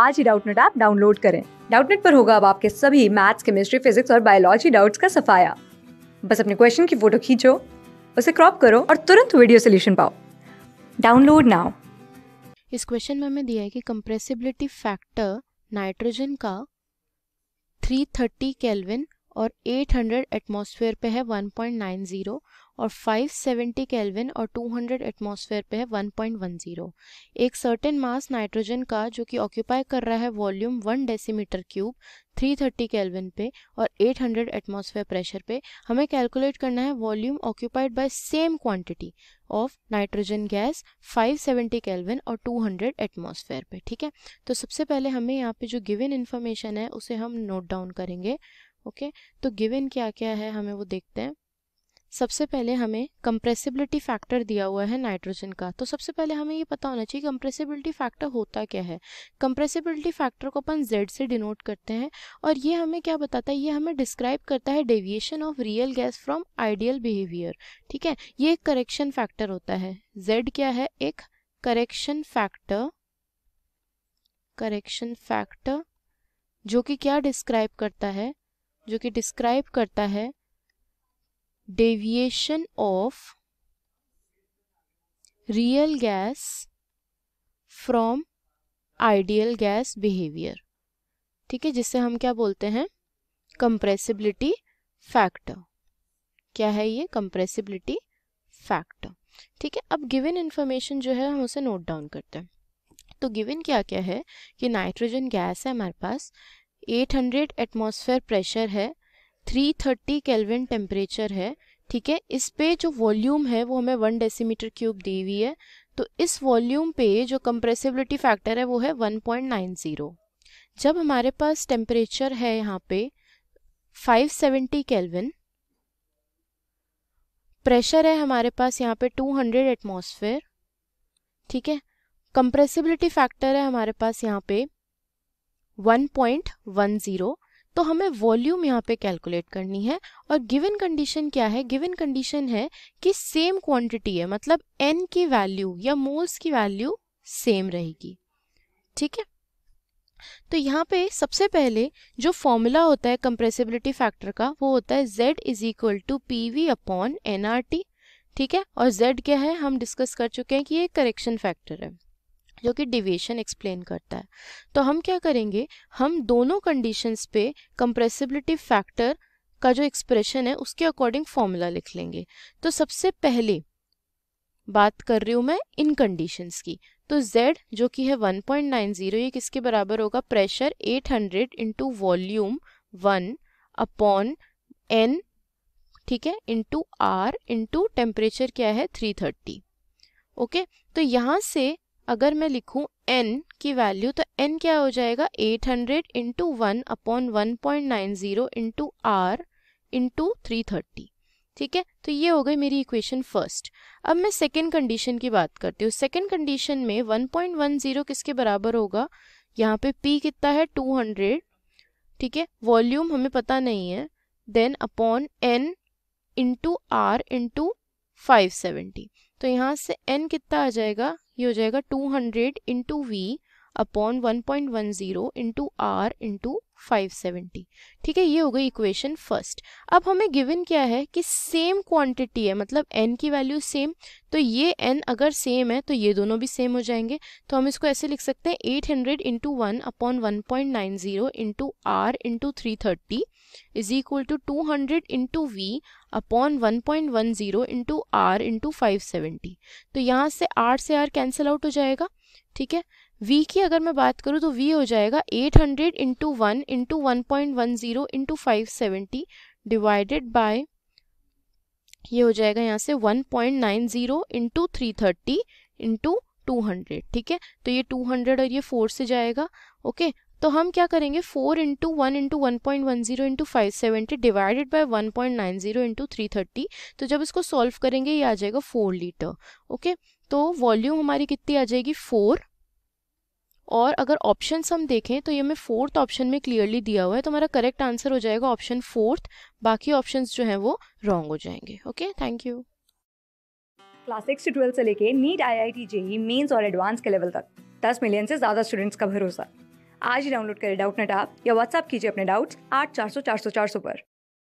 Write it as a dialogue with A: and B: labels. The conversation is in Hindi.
A: आज ही डाउटनेट ऐप डाउनलोड करें डाउटनेट पर होगा अब आपके सभी मैथ्स केमिस्ट्री फिजिक्स और बायोलॉजी डाउट्स का सफाया बस अपने क्वेश्चन की फोटो खींचो उसे क्रॉप करो और तुरंत वीडियो सोल्यूशन पाओ डाउनलोड नाउ इस क्वेश्चन में हमें दिया है कि कंप्रेसिबिलिटी फैक्टर नाइट्रोजन का 330 केल्विन और 800 एटमॉस्फेयर पे है 1.90 और 570 केल्विन और 200 एटमॉस्फेयर पे है 1.10 एक सर्टेन मास नाइट्रोजन का जो कि ऑक्यूपाई कर रहा है वॉल्यूम 1 डेसीमीटर क्यूब 330 केल्विन पे और 800 एटमॉस्फेयर प्रेशर पे हमें कैलकुलेट करना है volume occupied by same quantity of nitrogen gas 570 kelvin और 200 एटमॉस्फेयर पे ठीक है तो सबसे पहले हमें यहाँ पे जो गिवन इन्फॉर्मेशन है उसे हम नोट डाउन करेंगे ओके तो तो गिवन क्या क्या है हमें वो देखते हैं सबसे पहले हमें कंप्रेसिबिलिटी फैक्टर दिया हुआ है नाइट्रोजन का तो सबसे पहले हमें ये पता होना चाहिए कंप्रेसिबिलिटी फैक्टर होता क्या है कंप्रेसिबिलिटी फैक्टर को अपन जेड से डिनोट करते हैं और ये हमें क्या बताता है ये हमें डिस्क्राइब करता है deviation of real gas from ideal behaviour ठीक है ये एक करेक्शन फैक्टर होता है जेड क्या है एक करेक्शन फैक्टर करेक्शन फैक्टर जो कि क्या डिस्क्राइब करता है जो कि डिस्क्राइब करता है deviation of real gas from ideal gas behaviour ठीक है जिससे हम क्या बोलते हैं कंप्रेसिबिलिटी फैक्टर क्या है ये कंप्रेसिबिलिटी फैक्टर ठीक है अब गिवन इन्फॉर्मेशन जो है हम उसे नोट डाउन करते हैं तो गिवन क्या क्या है कि नाइट्रोजन गैस है हमारे पास 800 एटमॉस्फेयर प्रेशर है 330 केल्विन टेम्परेचर है ठीक है इस पे जो वॉल्यूम है वो हमें वन डेसीमीटर क्यूब दी हुई है तो इस वॉल्यूम पे जो कंप्रेसिबिलिटी फैक्टर है वो है 1.90 जब हमारे पास टेम्परेचर है यहाँ पे 570 केल्विन प्रेशर है हमारे पास यहाँ पे 200 एटमोसफेयर ठीक है कंप्रेसिबिलिटी फैक्टर है हमारे पास यहाँ पे 1.10 तो हमें वॉल्यूम यहाँ पे कैलकुलेट करनी है और गिवन कंडीशन क्या है गिवन कंडीशन है कि सेम क्वांटिटी है मतलब एन की वैल्यू या मोल्स की वैल्यू सेम रहेगी ठीक है तो यहाँ पे सबसे पहले जो फॉर्मूला होता है कंप्रेसिबिलिटी फैक्टर का वो होता है Z is equal to P V upon N ठीक है और Z क्या है हम डिस्कस कर चुके हैं कि ये करेक्शन फैक्टर है जो कि डिवेशन एक्सप्लेन करता है तो हम क्या करेंगे हम दोनों कंडीशंस पे कंप्रेसिबिलिटी फैक्टर का जो एक्सप्रेशन है उसके अकॉर्डिंग फॉर्मूला लिख लेंगे तो सबसे पहले बात कर रही हूँ मैं इन कंडीशंस की तो Z जो कि है 1.90 ये किसके बराबर होगा pressure 800 hundred into volume one upon N ठीक है इंटू आर इंटू टेम्परेचर क्या है 330 ओके okay? तो यहाँ से अगर मैं लिखूं n की वैल्यू तो n क्या हो जाएगा 800 hundred into one upon one point nine zero into R into three thirty ठीक है तो ये हो गई मेरी इक्वेशन फर्स्ट अब मैं सेकेंड कंडीशन की बात करती हूँ सेकेंड कंडीशन में 1.10 किसके बराबर होगा यहाँ पे p कितना है 200 ठीक है वॉल्यूम हमें पता नहीं है then upon n into R into five seventy तो यहाँ से n कितना आ जाएगा ये हो जाएगा 200 hundred into V upon 1.10 point one zero into R into five seventy ठीक है ये हो गई इक्वेशन फर्स्ट अब हमें गिवन क्या है कि सेम क्वांटिटी है मतलब एन की वैल्यू सेम तो ये एन अगर सेम है तो ये दोनों भी सेम हो जाएंगे तो हम इसको ऐसे लिख सकते हैं eight hundred into one upon one point nine zero into R into three thirty is equal to two hundred into V upon one point one zero into R into five seventy तो यहाँ से आर से आर कैंसिल आउट हो जाएगा ठीक है वी की अगर मैं बात करूँ तो वी हो जाएगा 800 hundred into one into one point one zero into five seventy divided by ये हो जाएगा यहाँ से one point nine zero into three thirty into two hundred ठीक है तो ये टू हंड्रेड और ये फोर से जाएगा ओके तो हम क्या करेंगे four into one into one point one zero into five seventy divided by one point nine zero into three thirty तो जब इसको सॉल्व करेंगे ये आ जाएगा फोर लीटर ओके तो वॉल्यूम हमारी कितनी आ जाएगी फोर और अगर ऑप्शन हम देखें तो ये हमें फोर्थ ऑप्शन में क्लियरली दिया हुआ है तो हमारा करेक्ट आंसर हो जाएगा ऑप्शन फोर्थ बाकी ऑप्शन जो हैं वो रॉन्ग हो जाएंगे okay thank you class six से ट्वेल्थ से लेके NEET I I T JEE mains और एडवांस के लेवल तक दस मिलियन से ज़्यादा स्टूडेंट्स का भरोसा आज ही डाउनलोड करें डाउट नेट आप या व्हाट्सअप कीजिए अपने डाउट्स आठ चार सौ चार सौ चार सौ पर